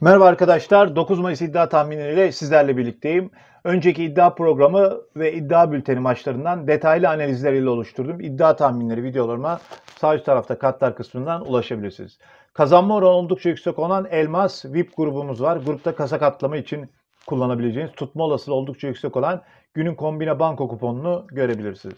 Merhaba arkadaşlar. 9 Mayıs iddia tahminleriyle sizlerle birlikteyim. Önceki iddia programı ve iddia bülteni maçlarından detaylı analizleriyle oluşturdum. İddia tahminleri videolarıma sağ üst tarafta katlar kısmından ulaşabilirsiniz. Kazanma oranı oldukça yüksek olan Elmas VIP grubumuz var. Grupta kasa katlama için kullanabileceğiniz tutma olasılığı oldukça yüksek olan günün kombine banko kuponunu görebilirsiniz.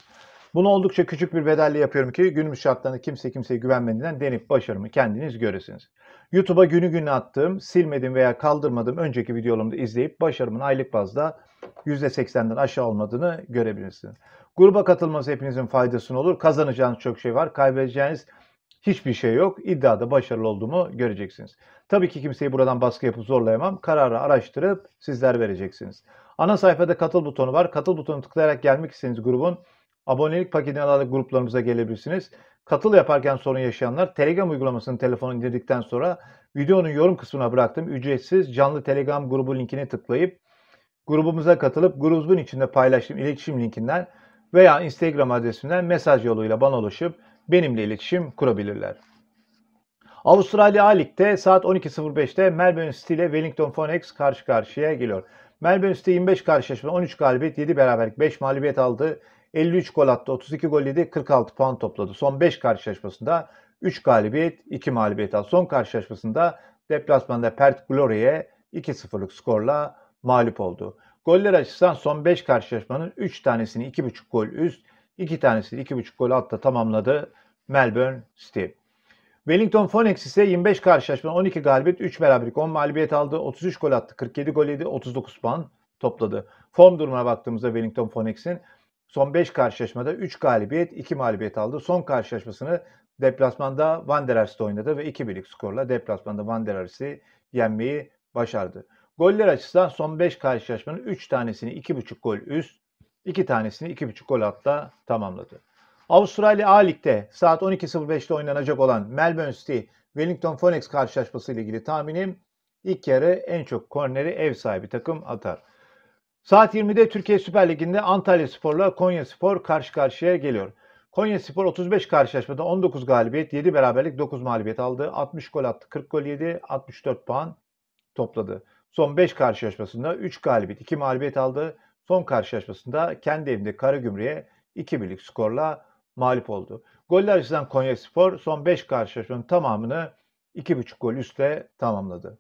Bunu oldukça küçük bir bedelle yapıyorum ki günümüz şartlarında kimse kimseye güvenmediğinden denip başarımı kendiniz göresiniz. YouTube'a günü günü attığım, silmedim veya kaldırmadım önceki videolarımı izleyip başarımın aylık bazda %80'den aşağı olmadığını görebilirsiniz. Gruba katılması hepinizin faydasını olur. Kazanacağınız çok şey var. Kaybedeceğiniz hiçbir şey yok. İddiada başarılı olduğumu göreceksiniz. Tabii ki kimseyi buradan baskı yapıp zorlayamam. Kararı araştırıp sizler vereceksiniz. Ana sayfada katıl butonu var. Katıl butonu tıklayarak gelmek istediğiniz grubun Abonelik paketini alarak gruplarımıza gelebilirsiniz. Katıl yaparken sorun yaşayanlar Telegram uygulamasını telefonu indirdikten sonra videonun yorum kısmına bıraktım. Ücretsiz canlı Telegram grubu linkine tıklayıp grubumuza katılıp grubun içinde paylaştığım iletişim linkinden veya Instagram adresinden mesaj yoluyla bana ulaşıp benimle iletişim kurabilirler. Avustralya A Lig'de saat 12.05'te Melbourne City ile Wellington Phoenix karşı karşıya geliyor. Melbourne City 25 karşılaşmada 13 galibiyet, 7 beraberlik, 5 mağlubiyet aldı. 53 gol attı, 32 gol yedi, 46 puan topladı. Son 5 karşılaşmasında 3 galibiyet, 2 mağlubiyet aldı. Son karşılaşmasında deplasmanda Pert Glory'e 2-0'lık skorla mağlup oldu. Goller açısından son 5 karşılaşmanın 3 tanesini 2.5 gol üst, 2 tanesini 2.5 gol altta tamamladı Melbourne City. Wellington Phoenix ise 25 karşılaşmanın 12 galibiyet, 3 beraberlik, 10 mağlubiyet aldı. 33 gol attı, 47 gol yedi, 39 puan topladı. Form durumuna baktığımızda Wellington Phoenix'in Son 5 karşılaşmada 3 galibiyet, 2 mağlubiyet aldı. Son karşılaşmasını deplasmanda Wanderers'te oynadı ve 2-1'lik skorla deplasmanda Wanderers'i yenmeyi başardı. Goller açısından son 5 karşılaşmanın 3 tanesini 2,5 gol üst, 2 tanesini 2,5 gol altta tamamladı. Avustralya A Lig'de saat 12.05'te oynanacak olan Melbourne City Wellington Phoenix karşılaşması ile ilgili tahminim ilk yarı en çok korneri ev sahibi takım atar. Saat 20'de Türkiye Süper Ligi'nde Antalya Spor'la Konya Spor karşı karşıya geliyor. Konya Spor 35 karşılaşmada 19 galibiyet, 7 beraberlik, 9 mağlubiyet aldı. 60 gol attı, 40 gol yedi, 64 puan topladı. Son 5 karşılaşmasında 3 galibiyet, 2 mağlubiyet aldı. Son karşılaşmasında kendi evinde Karagümrük'e 2 birlik skorla mağlup oldu. Goller açısından Konya Spor son 5 karşılaşmanın tamamını 2,5 gol üstle tamamladı.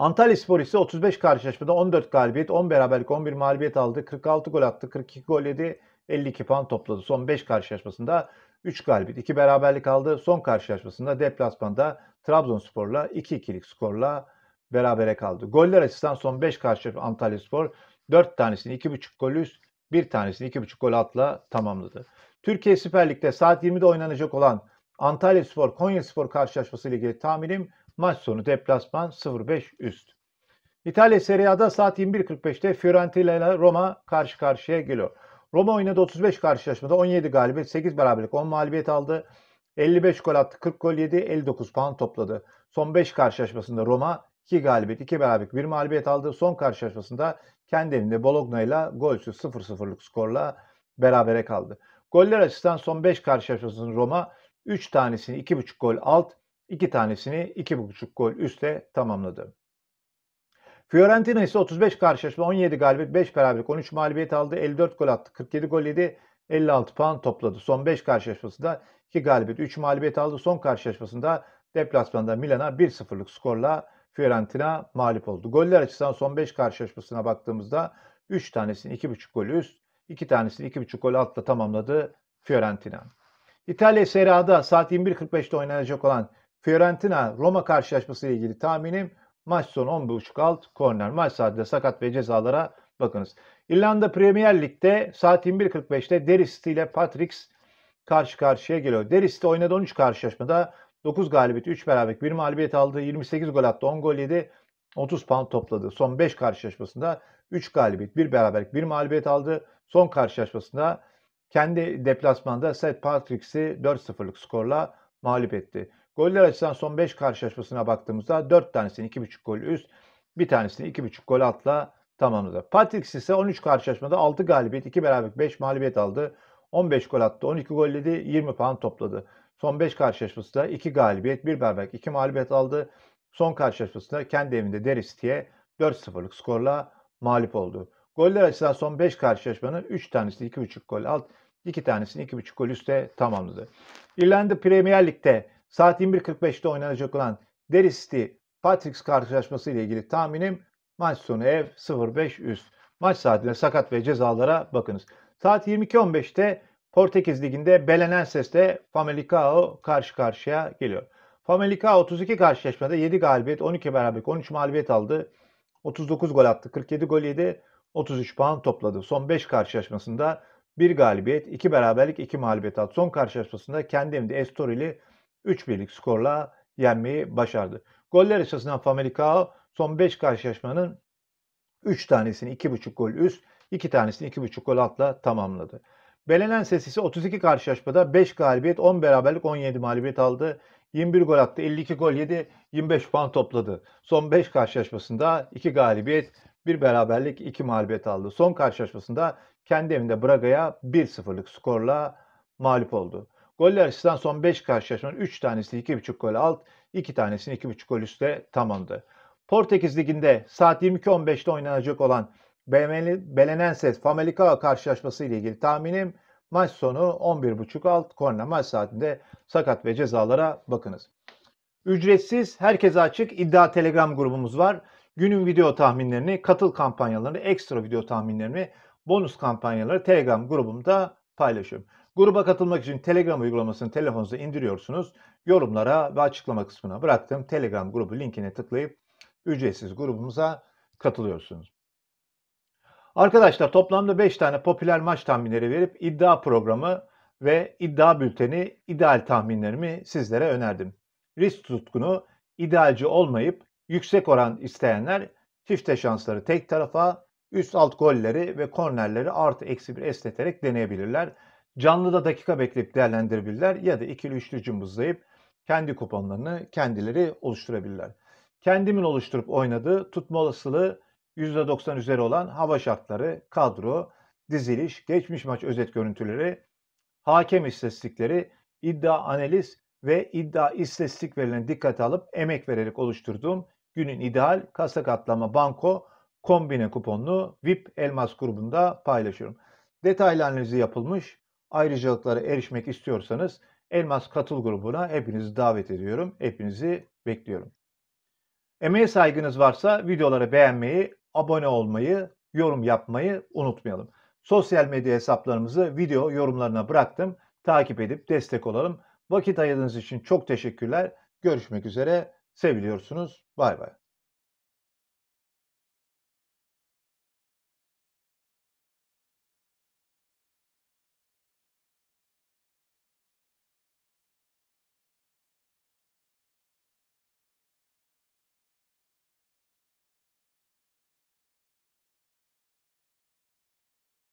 Antalya Spor ise 35 karşılaşmada 14 galibiyet, 10 beraberlik, 11 mağlubiyet aldı. 46 gol attı, 42 gol yedi, 52 puan topladı. Son 5 karşılaşmasında 3 galibiyet, 2 beraberlik aldı. Son karşılaşmasında deplasmanda Trabzonspor'la 2-2'lik skorla berabere kaldı. Goller açısından son 5 karşılaşma Antalya Spor 4 tanesini 2,5 golü, 1 tanesini 2,5 gol atla tamamladı. Türkiye Süper Lig'de saat 20'de oynanacak olan Antalya Spor Konya Spor karşılaşması ile ilgili tahminim Maç sonu deplasman 0-5 üst. İtalya Serie A'da saat 21.45'te Fiorentina ile Roma karşı karşıya geliyor. Roma oynadı 35 karşılaşmada 17 galibiyet, 8 beraberlik, 10 mağlubiyet aldı. 55 gol attı, 40 gol yedi, 59 puan topladı. Son 5 karşılaşmasında Roma 2 galibiyet, 2 beraberlik, 1 mağlubiyet aldı. Son karşılaşmasında kendi evinde Bologna ile golsüz 0-0'lık skorla berabere kaldı. Goller açısından son 5 karşılaşmasının Roma 3 tanesini 2,5 gol alt, İki tanesini iki buçuk gol üstte tamamladı. Fiorentina ise 35 karşılaşma 17 galibiyet 5 beraberlik 13 mağlubiyet aldı. 54 gol attı. 47 gol yedi. 56 puan topladı. Son 5 karşılaşmasında 2 galibiyet 3 mağlubiyet aldı. Son karşılaşmasında deplasmanda Milan'a 1-0'lık skorla Fiorentina mağlup oldu. Goller açısından son 5 karşılaşmasına baktığımızda 3 tanesini 2,5 gol üst, 2 tanesini 2,5 gol altta tamamladı Fiorentina. İtalya Serie A'da saat 21.45'te oynanacak olan Fiorentina Roma karşılaşması ile ilgili tahminim maç sonu 10.30 alt korner. Maç saatinde sakat ve cezalara bakınız. İrlanda Premier Lig'de saat 21.45'te Derist ile Patricks karşı karşıya geliyor. Derist oynadı 13 karşılaşmada 9 galibiyet, 3 beraberlik, 1 mağlubiyet aldı, 28 gol attı, 10 gol yedi, 30 puan topladı. Son 5 karşılaşmasında 3 galibiyet, 1 beraberlik, 1 mağlubiyet aldı. Son karşılaşmasında kendi deplasmanda St. Patrick's'i 4-0'lık skorla mağlup etti. Goller açısından son 5 karşılaşmasına baktığımızda 4 tanesini 2.5 gol üst, bir tanesini 2.5 gol altla tamamladı. Patrick Sisse 13 karşılaşmada 6 galibiyet, 2 beraberlik, 5 mağlubiyet aldı. 15 gol attı, 12 golledi, 20 puan topladı. Son 5 karşılaşmasında 2 galibiyet, 1 beraberlik, 2 mağlubiyet aldı. Son karşılaşmasında kendi evinde Deristi'ye 4-0'lık skorla mağlup oldu. Goller açısından son 5 karşılaşmanın 3 tanesini 2.5 gol alt, 2 tanesini 2.5 gol üstte tamamladı. İrlanda Premier Lig'de Saat 21.45'te oynanacak olan Deriz City Patricks karşılaşması ile ilgili tahminim maç sonu ev 0.5 üst. Maç saatine sakat ve cezalara bakınız. Saat 22.15'te Portekiz Ligi'nde Belenenses'te Famalicão karşı karşıya geliyor. Famalicão 32 karşılaşmada 7 galibiyet, 12 beraberlik, 13 mağlubiyet aldı. 39 gol attı, 47 gol yedi, 33 puan topladı. Son 5 karşılaşmasında 1 galibiyet, 2 beraberlik, 2 mağlubiyet aldı. Son karşılaşmasında kendi evinde Estorili 3-1'lik skorla yenmeyi başardı. Goller açısından Famalicao son 5 karşılaşmanın 3 tanesini 2,5 gol üst, 2 tanesini 2,5 gol altla tamamladı. Belenenses ise 32 karşılaşmada 5 galibiyet, 10 beraberlik, 17 mağlubiyet aldı. 21 gol attı, 52 gol yedi, 25 puan topladı. Son 5 karşılaşmasında 2 galibiyet, 1 beraberlik, 2 mağlubiyet aldı. Son karşılaşmasında kendi evinde Braga'ya 1-0'lık skorla mağlup oldu. Goller açısından son 5 karşılaşmanın 3 tanesi 2,5 gol alt, 2 tanesini 2,5 gol üstte tamamladı. Portekiz Ligi'nde saat 22.15'te oynanacak olan Belenenses Famalicão karşılaşması ile ilgili tahminim maç sonu 11.30 alt korna maç saatinde sakat ve cezalara bakınız. Ücretsiz, herkese açık iddia telegram grubumuz var. Günün video tahminlerini, katıl kampanyalarını, ekstra video tahminlerini, bonus kampanyaları telegram grubumda paylaşıyorum. Gruba katılmak için Telegram uygulamasını telefonunuza indiriyorsunuz. Yorumlara ve açıklama kısmına bıraktım. Telegram grubu linkine tıklayıp ücretsiz grubumuza katılıyorsunuz. Arkadaşlar toplamda 5 tane popüler maç tahminleri verip iddia programı ve iddia bülteni ideal tahminlerimi sizlere önerdim. Risk tutkunu idealci olmayıp yüksek oran isteyenler çifte şansları tek tarafa, üst alt golleri ve kornerleri artı eksi bir esneterek deneyebilirler. Canlıda dakika bekleyip değerlendirebilirler ya da ikili üçlü cımbızlayıp kendi kuponlarını kendileri oluşturabilirler. Kendimin oluşturup oynadığı tutma olasılığı %90 üzeri olan hava şartları, kadro, diziliş, geçmiş maç özet görüntüleri, hakem istatistikleri, iddia analiz ve iddia istatistik verilerini dikkate alıp emek vererek oluşturduğum günün ideal kasa katlama banko kombine kuponunu VIP Elmas grubunda paylaşıyorum. Detaylı analizi yapılmış, ayrıcalıklara erişmek istiyorsanız Elmas Katıl grubuna hepinizi davet ediyorum. Hepinizi bekliyorum. Emeğe saygınız varsa videoları beğenmeyi, abone olmayı, yorum yapmayı unutmayalım. Sosyal medya hesaplarımızı video yorumlarına bıraktım. Takip edip destek olalım. Vakit ayırdığınız için çok teşekkürler. Görüşmek üzere. Seviliyorsunuz. Bay bay.